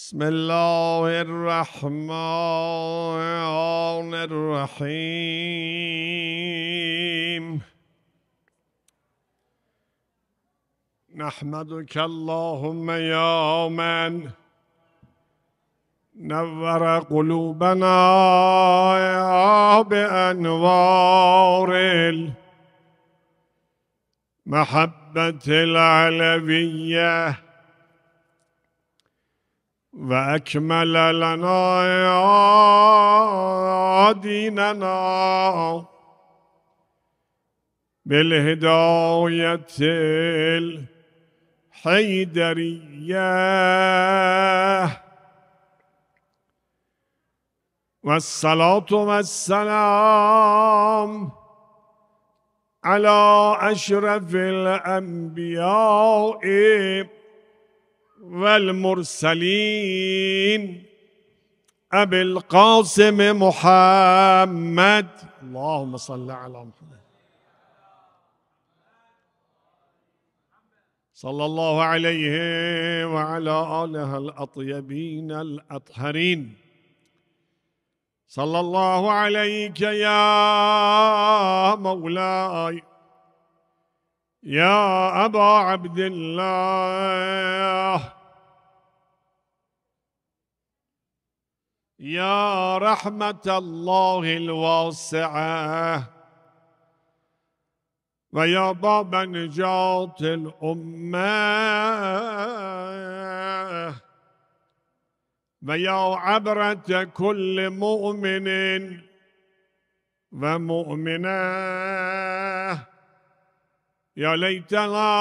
بسم الله الرحمن الرحيم نحمدك اللهم يا من نور قلوبنا بأنوار المحبة العلويه وأكمل لنا يا ديننا بالهداية الحيدرية والصلاة والسلام على أشرف الأنبياء والمرسلين أبي القاسم محمد اللهم صل على محمد صلى الله عليه وعلى آله الأطيبين الأطهرين صلى الله عليك يا مولاي يا أبا عبد الله يا رحمة الله الواسعة ويا باب نجاة الأمة ويا عبرة كل مؤمن ومؤمنة يا ليتنا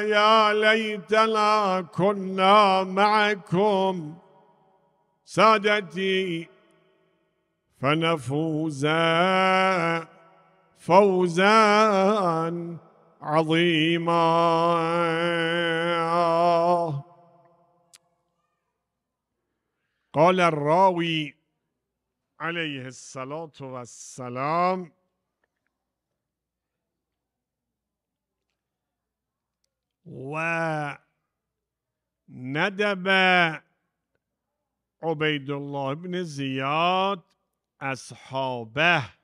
يا ليتنا كنا معكم سادتي فنفوز فوزا عظيما قال الراوي عليه الصلاة والسلام وندب عبيد الله بن زياد أصحابه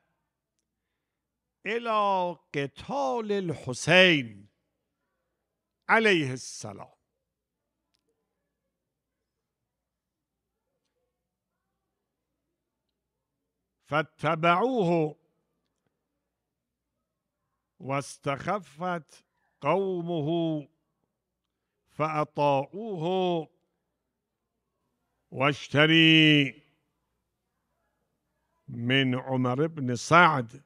إلى قتال الحسين عليه السلام فاتبعوه واستخفت قومه فأطاعوه واشتري من عمر بن سعد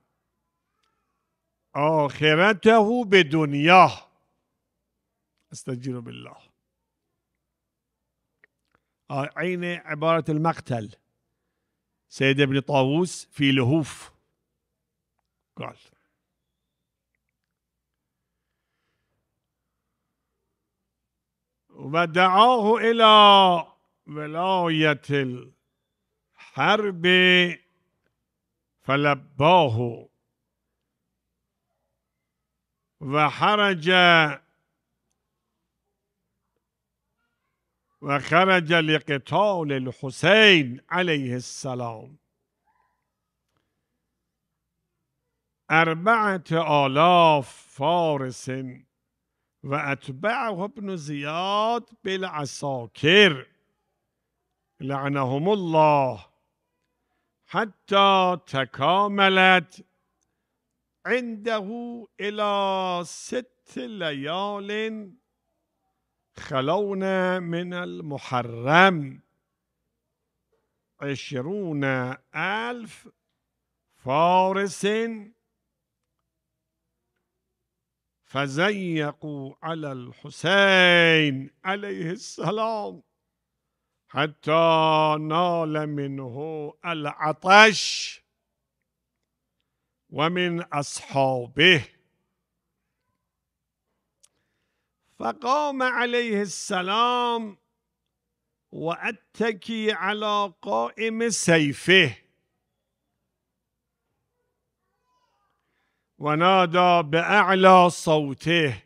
آخرته بدنياه استجير بالله عين عبارة المقتل سيد ابن طاووس في لهوف قال ودعاه إلى ولایت الحرب فلباه و حرج و خرج لقتال الحسین علیه السلام اربعت آلاف فارس و اتبعه ابن زیاد بالعساکر لعنهم الله حتى تكاملت عنده إلى ست ليال خلونا من المحرم عشرون ألف فارس فزيقوا على الحسين عليه السلام حتى نال منه العطش ومن أصحابه فقام عليه السلام وأتكي على قائم سيفه ونادى بأعلى صوته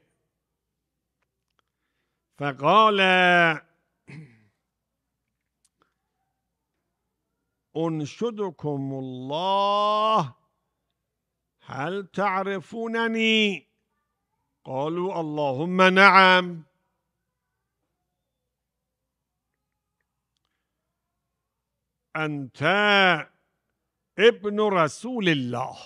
فقال أنشدكم الله هل تعرفونني قالوا اللهم نعم أنت ابن رسول الله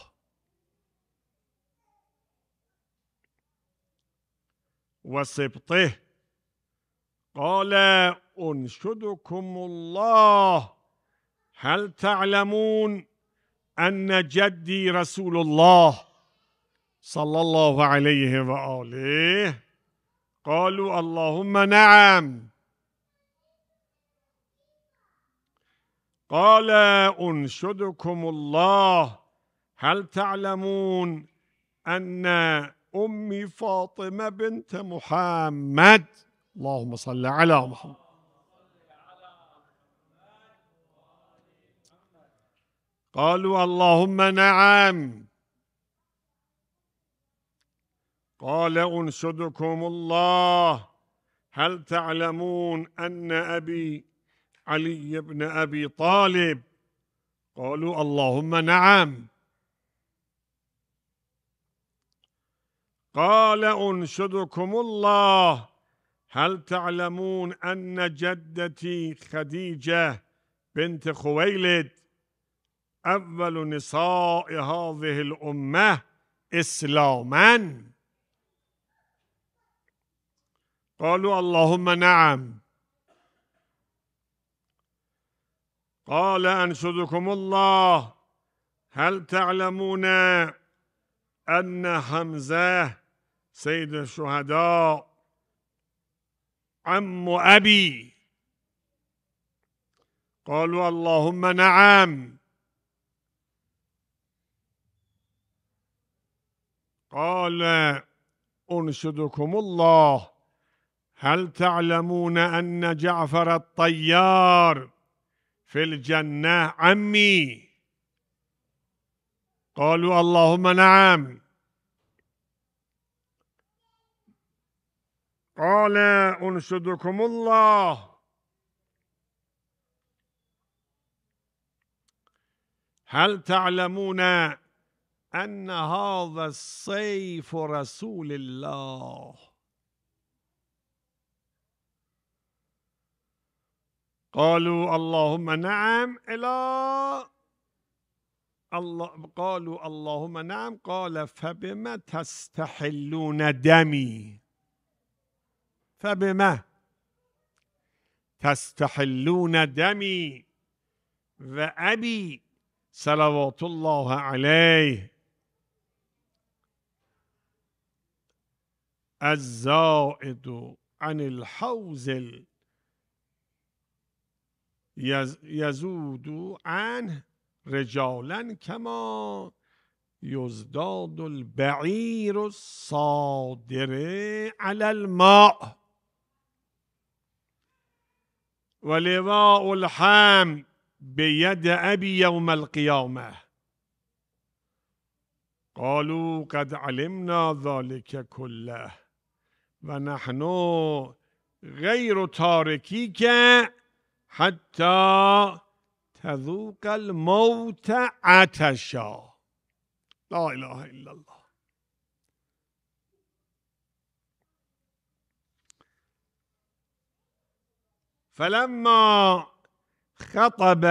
وسبطه قال أنشدكم الله هل تعلمون أن جدي رسول الله صلى الله عليه وآله قالوا اللهم نعم قال أنشدكم الله هل تعلمون أن أمي فاطمة بنت محمد اللهم صل على محمد قالوا اللهم نعم قال انشدكم الله هل تعلمون أن أبي علي بن أبي طالب قالوا اللهم نعم قال انشدكم الله هل تعلمون أن جدتي خديجة بنت خويلد أول نساء هذه الأمة إسلاما قالوا اللهم نعم قال أنشدكم الله هل تعلمون أن حمزة سيد الشهداء عم أبي قالوا اللهم نعم قال أنشدكم الله هل تعلمون أن جعفر الطيار في الجنة عمي قالوا اللهم نعم قال أنشدكم الله هل تعلمون أن هذا السيف رسول الله قالوا اللهم نعم إلى الله قالوا اللهم نعم قال فبما تستحلون دمي فبما تستحلون دمي وأبي صلوات الله عليه الزائد عن الحوزل یزود عن رجالا کما یزداد البعیر الصادر على الماء ولواء الحام بيد ابي يوم یوم قالوا قد علمنا ذلک کله و نحنو غیر تارکی که حتی تذوق الموت عتشا لا اله الا الله فلما خطب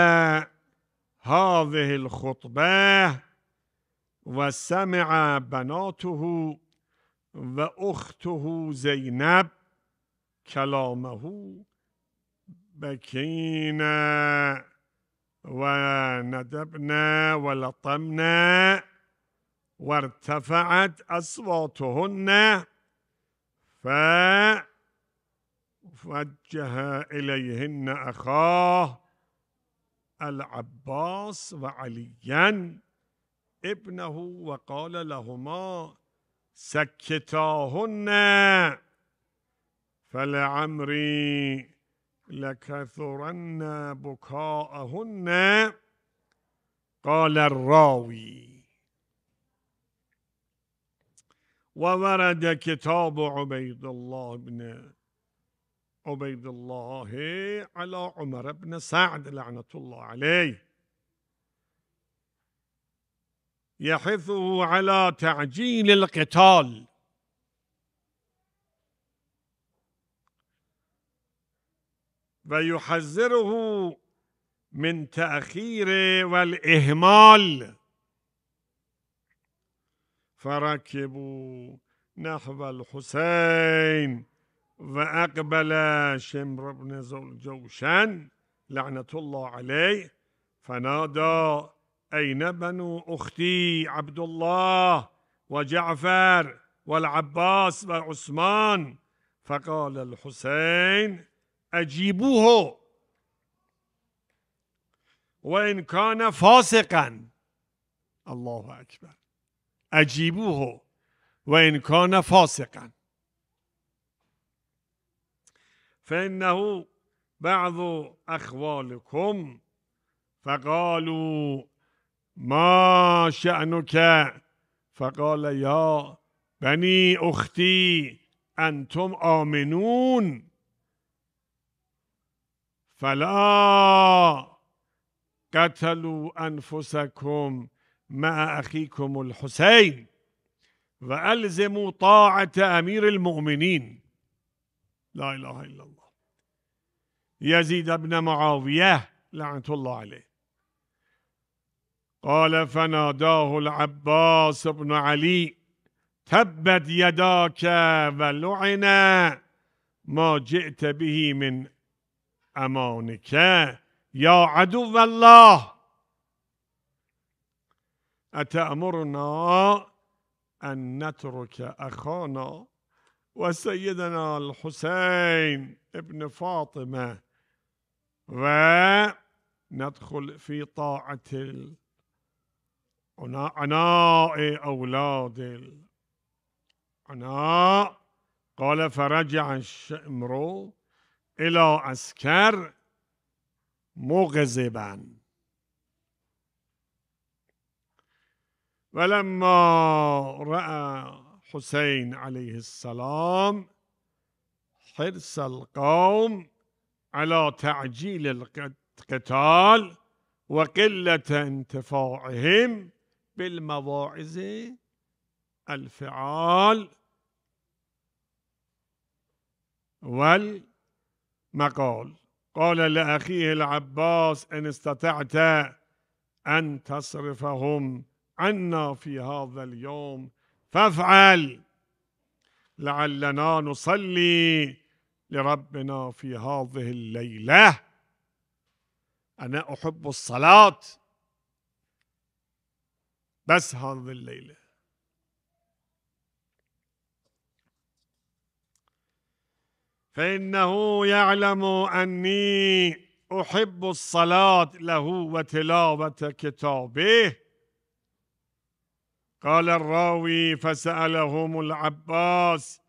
هذه الخطبه وسمع بناته و اخته زینب کلامه بکینا وندبنا ولطمنا وارتفعت أصواتهن فوجه إليهن أخاه العباس وعليا ابنه وقال لهما سكتاهن فلعمري لكثرن بكاءهن قال الراوي وورد كتاب عبيد الله بن عبيد الله على عمر بن سعد لعنة الله عليه يحثه على تعجيل القتال ويحذره من تأخير والإهمال فركبوا نحو الحسين وأقبل شمر بن ذو لعنة الله عليه فنادى أين بنو أختي عبد الله وجعفر والعباس وعثمان فقال الحسين أجيبوه وإن كان فاسقا الله أكبر أجيبوه وإن كان فاسقا فإنه بعض أخوالكم فقالوا ما شأنك فقال یا بنی اختی انتم آمنون فلا قتلوا انفسكم مع اخيكم الحسين والزموا طاعه امیر المؤمنين. لا اله الا الله يزيد ابن معاویه لعنت الله علیه. قال فناداه العباس بن علي تبت يداك ولعنا ما جئت به من أمانك يا عدو الله أتأمرنا أن نترك أخانا وسيدنا الحسين ابن فاطمة وندخل في طاعة عناء إيه أولاد عناء قال فرجع الشمر إلى عسكر مغزبا ولما رأى حسين عليه السلام حرص القوم على تعجيل القتال وقلة انتفاعهم بالمواعظ الفعال والمقال قال لأخيه العباس إن استطعت أن تصرفهم عنا في هذا اليوم فافعل لعلنا نصلي لربنا في هذه الليلة أنا أحب الصلاة بسهر الليلة فإنه يعلم أني أحب الصلاة له وتلاوة كتابه قال الراوي فسألهم العباس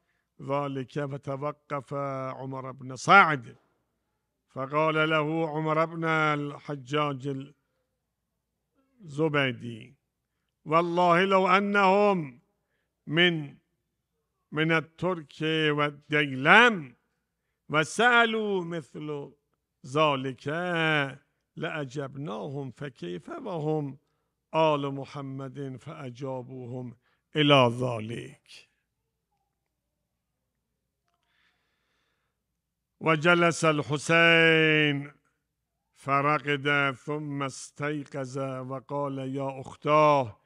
ذلك فتوقف عمر بن سعد فقال له عمر بن الحجاج الزبيدي والله لو انهم من من الترك و دیلم مثل ذلك لأجبناهم فكيف وهم آل محمد فاجابوهم الى ذلك وجلس الحسين فرقد ثم استيقظ وقال يا أختاه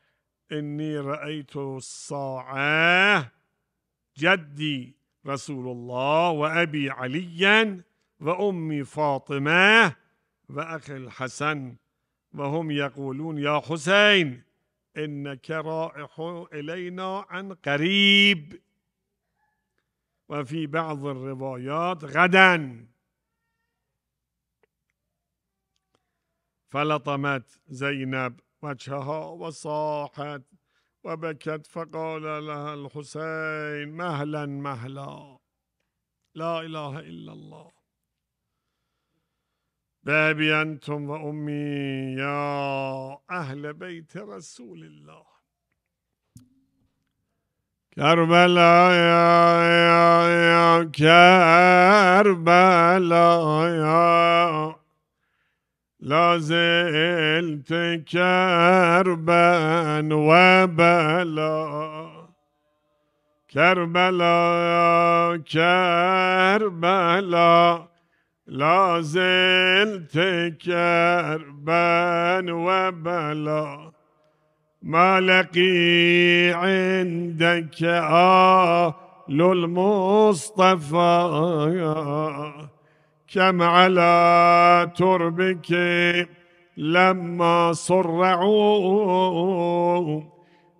إني رأيت الصاعة جدي رسول الله وأبي عليا وأمي فاطمة وأخي الحسن وهم يقولون يا حسين إنك رائح إلينا عن قريب وفي بعض الروايات غدا فلطمت زينب وجهها وصاحت وبكت فقال لها الحسين مهلا مهلا لا إله إلا الله بابي أنتم وأمي يا أهل بيت رسول الله كربلاء يا يا يا كربلاء يا لازلت كربا وبلا كربلا كربلا لا زلت كربا وبلا ما لقي عندك آل المصطفى كم على تربك لما صرعوا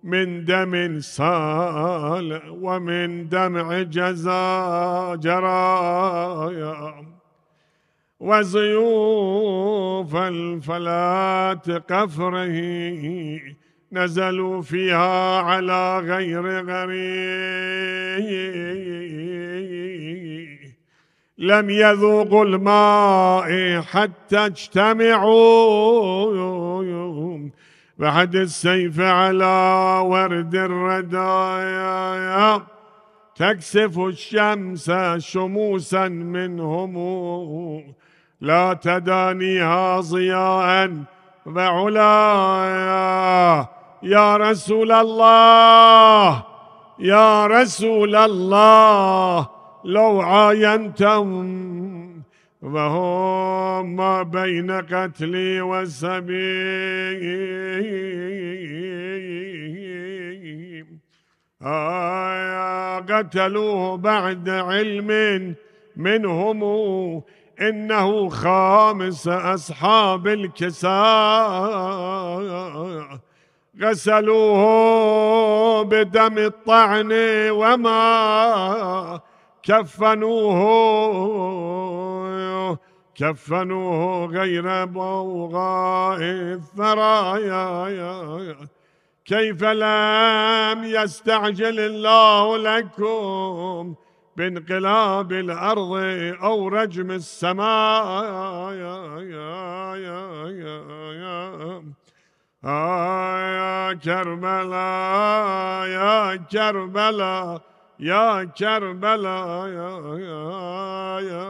من دم سال ومن دمع جزا جرايا وزيوف الفلات قفره نزلوا فيها على غير غريب لم يذوقوا الماء حتى اجتمعوا بعد السيف على ورد الردايا تكسف الشمس شموسا منهم لا تدانيها ضياء وعلايا يا رسول الله يا رسول الله لو عاينتهم وهم ما بين قتلي والسبيل آيا آه، قتلوه بعد علم منهم إنه خامس أصحاب الكساء غسلوه بدم الطعن وما كفنوه كفنوه غير بوغاء الثرايا كيف لم يستعجل الله لكم بانقلاب الأرض أو رجم السماء يا يا يا يا كربلاء يا كربلاء يا كربلاء يا, يا, يا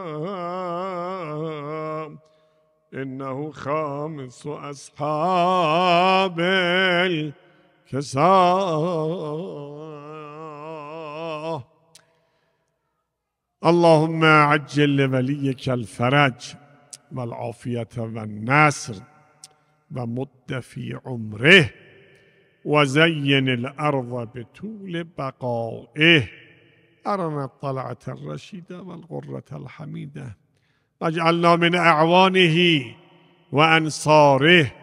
إنه خامس أصحاب الكساء اللهم عجل لوليك الفرج والعافية والنصر ومد في عمره وزين الأرض بطول بقائه أرنا الطلعة الرشیدة والغرة الحمیدة واجعلنا من أعوانه وأنصاره